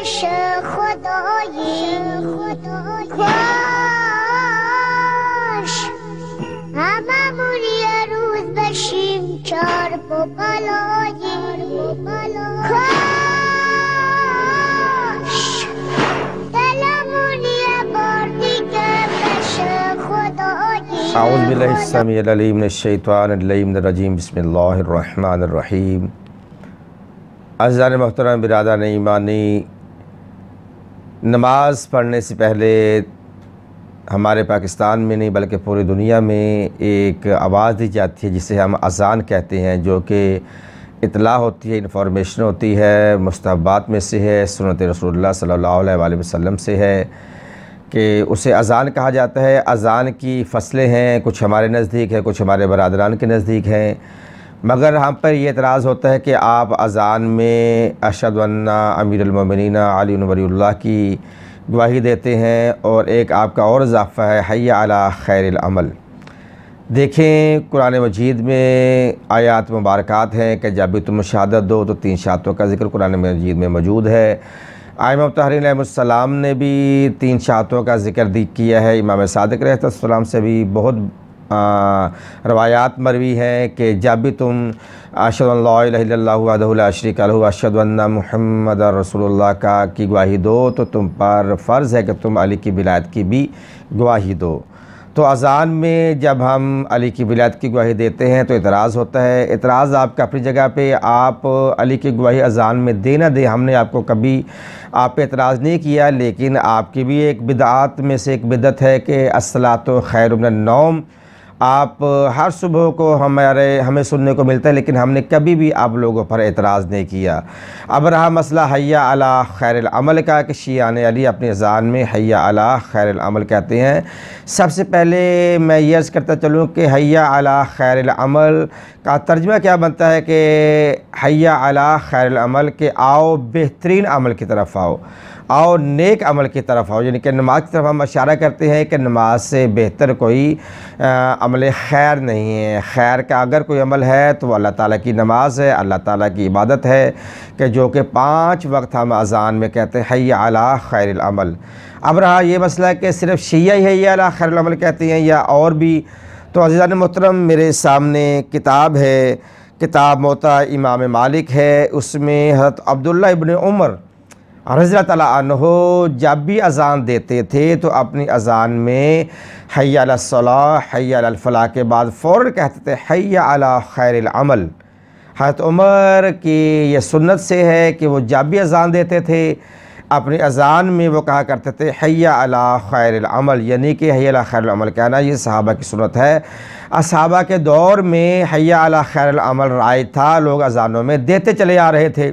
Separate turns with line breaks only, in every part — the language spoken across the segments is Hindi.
بش خدایی کاش هممون یه روز بشیم چار بلایی کاش دلمون یه بار دیگه بش خدایی اعوذ بالله السمیع العلیم من الشیطان اللیم الرجیم بسم الله الرحمن الرحیم عزیزان محترم برادران ایمانی नमाज़ पढ़ने से पहले हमारे पाकिस्तान में नहीं बल्कि पूरी दुनिया में एक आवाज़ दी जाती है जिसे हम अजान कहते हैं जो कि इतला होती है इन्फॉर्मेशन होती है मुस्तबात में से है सुनत रसोल्ला सल्ला वसम से है कि उसे अजान कहा जाता है अजान की फसलें हैं कुछ हमारे नज़दीक है कुछ हमारे बरदरान के नज़दीक हैं मगर हम पर यह एतराज़ होता है कि आप अज़ान में अरशद वन्ना अमीरमिनना अली वरील्ला की गवाही देते हैं और एक आपका और इजाफ़ा है आला खैर खैरमल देखें कुरान मजीद में आयात मुबारक हैं कि जब भी तुम शहादत दो तो तीन शहादतों का जिक्र कुरान मजीद में मौजूद है आयम तहरीन ने भी तीन शहादतों का जिक्र किया है इमाम सदक रहतम से भी बहुत रवायात मरवी हैं कि जब भी तुम अशदल्लाशरिकल अशदन्ना महमद रसोल्ला का की गवाही दो तो तुम पर फ़र्ज़ है कि तुम अली की बिलात की भी गवाही दो तो अज़ान में जब हम अली की विलायत की गवाही देते हैं तो इतराज़ होता है एतराज़ आपका अपनी जगह पे आप अली की गवाही अज़ान में दे ना दे हमने आपको कभी आप पे इतराज़ नहीं किया लेकिन आपकी भी एक बिदात में से एक बिदत है कि असलात खैर नौम आप हर सुबह को हमारे हमें सुनने को मिलता है लेकिन हमने कभी भी आप लोगों पर एतराज़ नहीं किया अब रहा मसला हैया अला खैर अमल का कि शीन अली अपनी ज़ान में हैया अला खैर अमल कहते हैं सबसे पहले मैं यर्ज करता चलूँ कि हैया अला खैर अमल का तर्जमा क्या बनता है कि हैया अला खैर अमल के आओ बेहतरीन अमल की तरफ आओ आओ नेक अमल की तरफ आओ यानी कि नमाज की तरफ हम इशारा करते हैं कि नमाज से बेहतर कोई अमल खैर नहीं है खैर का अगर कोई अमल है तो अल्लाह ताला की नमाज है अल्लाह ताला की इबादत है कि जो कि पांच वक्त हम अजान में कहते हैं है अला खैर अमल अब रहा ये मसला कि सिर्फ शिया ही है अला खैर अमल कहते हैं या और भी तो अजीज़ान मोहतरम मेरे सामने किताब है किताब मोता इमाम मालिक है उसमें हजरत अब्दुल्ला इबन उमर और हज़रत जब भी अज़ान देते थे तो अपनी अज़ान में हैसला हैफ़ला के बाद फ़ौर कहते थे हैया खैर अमल हज़रत उमर की यह सुन्नत से है कि वो जब भी अज़ान देते थे अपनी अज़ान में वो कहा करते थे हैया अला खैर अमल यानी कि हैया खैर अमल कहना ये सहाबा की सुनत है असहाबा के दौर में हैया अला खैर अमल राय था लोग अज़ानों में देते चले आ रहे थे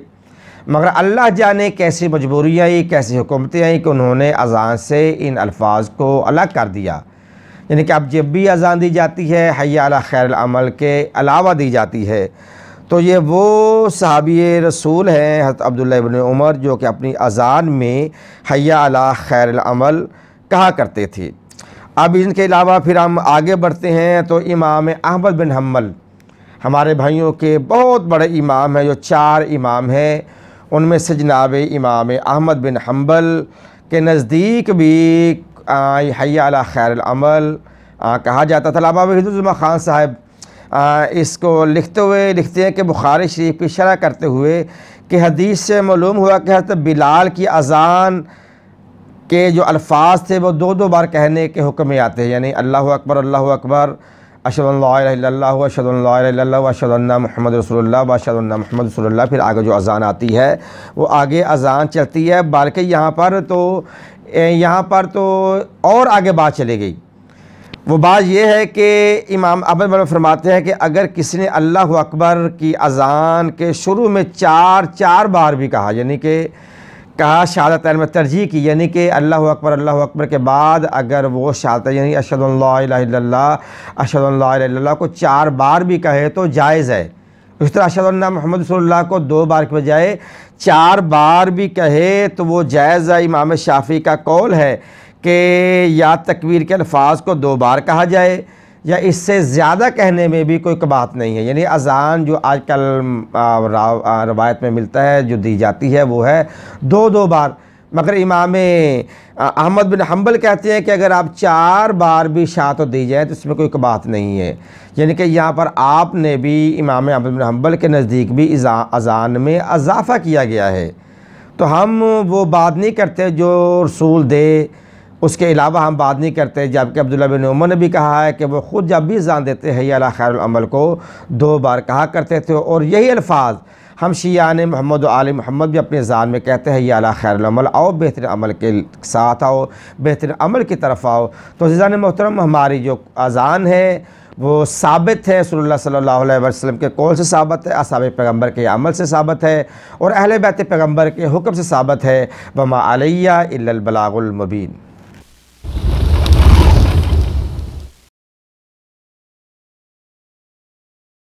मगर अल्लाह जाने कैसी मजबूरी आई कैसी हुकूमतें आई कि उन्होंने अजान से इन अल्फाज को अलग कर दिया यानी कि अब जब भी अजान दी जाती है हया खैर अमल के अलावा दी जाती है तो ये वो सहाबी रसूल हैं हज़रत अब्दुल्ला उमर जो कि अपनी अजान में हया खैर अमल कहा करते थे अब इनके अलावा फिर हम आगे बढ़ते हैं तो इमाम अहमद बिन हम्बल हमारे भाइयों के बहुत बड़े इमाम हैं जो चार इमाम हैं उनमें से जनाब इमाम अहमद बिन हम्बल के नज़दीक भी हया खैर अमल कहा जाता था लामा हिजुलमा ख़ान साहब इसको लिखते हुए लिखते हैं कि बुखारी शरीफ की शरह करते हुए कि हदीस से मालूम हुआ कि हजरत बिलाल की अजान के जो अल्फाज थे वो दो दो बार कहने के हुक्म में आते हैं यानी अल्लाह अकबर अल्लाह अकबर अशद अशद अशद महमद रसोल्ला बशदन्ना महमद रसोल्ला फिर आगे जो अजान आती है वो आगे अजान चलती है बल्कि यहाँ पर तो यहाँ पर तो और आगे बात चली गई वो बात यह है कि इमाम अब बल फरमाते हैं कि अगर किसी ने अल्लाह अकबर की अजान के शुरू में चार चार बार भी कहा यानी कि कहा शहादत में तरजीह की यानी कि अल्लाह अकबर अल्लाह अकबर के बाद अगर वो शहादत यानी अशद अशद को चार बार भी कहे तो जायज़ है उस तरह अशद महमद सल्ला को दो बार के बजाय चार बार भी कहे तो वो जायज़ है इमाम शाफी का कौल है कि या तकवीर के अल्फाज को दो बार कहा जाए या इससे ज़्यादा कहने में भी कोई बात नहीं है यानी अजान जो आजकल रवायत में मिलता है जो दी जाती है वो है दो दो बार मगर इमाम अहमद बिन हम्बल कहते हैं कि अगर आप चार बार भी शात दी जाए तो इसमें कोई बात नहीं है यानी कि यहाँ पर आपने भी इमाम अहमद बिन हम्बल के नज़दीक भी अजान में इजाफ़ा किया गया है तो हम वो बात नहीं करते जो रसूल दे उसके अलावा हम बात नहीं करते जबकि अब्दुल्ला बिन उमर ने भी कहा है कि वो ख़ुद जब भी जान देते हैं या खैरमल को दो बार कहा करते थे और यही अल्फाज हम शियान मोहम्मद आल मोहम्मद भी अपने जान में कहते हैं या खैरमल आओ बेहतर अमल के साथ आओ बेहतर अमल की तरफ आओ तो जान मोहतरम हमारी जो अजान है वो साबित है सल्ला सल्लल्लाहु अलैहि वसल्लम के कौल से साबित है असाब पैगंबर के अमल से साबित है और अहल बैत पैगंबर के हुक्म से साबित है वमा अलैया इल्लल बलागुल मुबीन